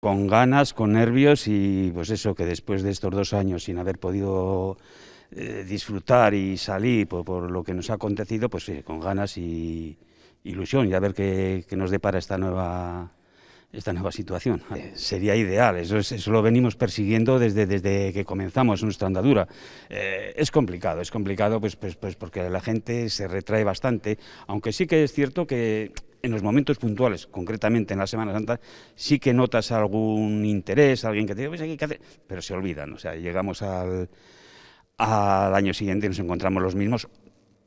con ganas, con nervios y pues eso, que después de estos dos años sin haber podido eh, disfrutar y salir por, lo que nos ha acontecido, pues sí, con ganas y ilusión y a ver qué, nos depara esta nueva esta nueva situación. Eh, sería ideal, eso, es, lo venimos persiguiendo desde, desde que comenzamos nuestra andadura. Eh, es complicado, es complicado pues, pues, pues porque la gente se retrae bastante, aunque sí que es cierto que en los momentos puntuales, concretamente en la Semana Santa, sí que notas algún interés, alguien que te dice, pues aquí, que hace? Pero se olvidan, o sea, llegamos al, año siguiente y nos encontramos los mismos,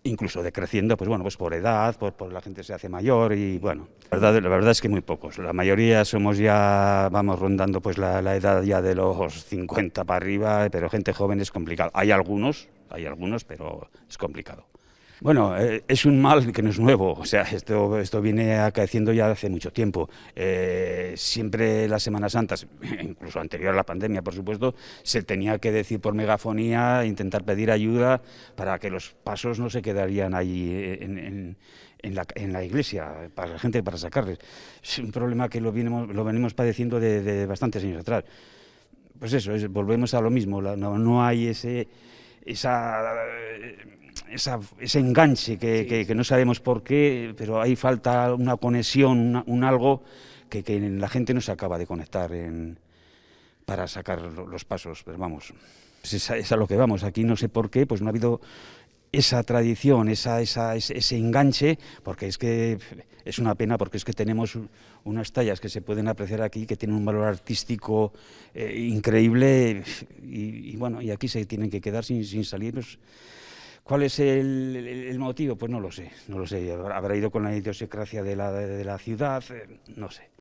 incluso decreciendo, pues bueno, pues por edad, por, la gente se hace mayor y bueno, la verdad, verdad es que muy pocos, la mayoría somos ya, vamos rondando pues la, la edad ya de los 50 para arriba, pero gente joven es complicado, hay algunos, hay algunos, pero es complicado. Bueno, eh, es un mal que no es nuevo, o sea, esto, esto viene acaeciendo ya hace mucho tiempo. Eh, siempre las Semanas Santas, incluso anterior a la pandemia, por supuesto, se tenía que decir por megafonía, intentar pedir ayuda para que los pasos no se quedarían ahí eh, en, la, iglesia, para la gente, para sacarles. Es un problema que lo, venimos, lo venimos padeciendo de, de, bastantes años atrás. Pues eso, volvemos a lo mismo, no, no, hay ese... Esa, ese enganche que, no sabemos por qué, pero ahí falta una conexión, un algo que, la gente no se acaba de conectar para sacar los pasos. Pero vamos, es, a, lo que vamos. Aquí no sé por qué, pues no ha habido esa tradición, esa, ese, enganche, porque es que es una pena, porque es que tenemos unas tallas que se pueden apreciar aquí, que tienen un valor artístico eh, increíble, y, bueno, y aquí se tienen que quedar sin, salirnos salir. Pues, ¿Cuál es el, motivo? Pues no lo sé, no lo sé. Habrá ido con la idiosincrasia de la, de la ciudad, eh, no sé.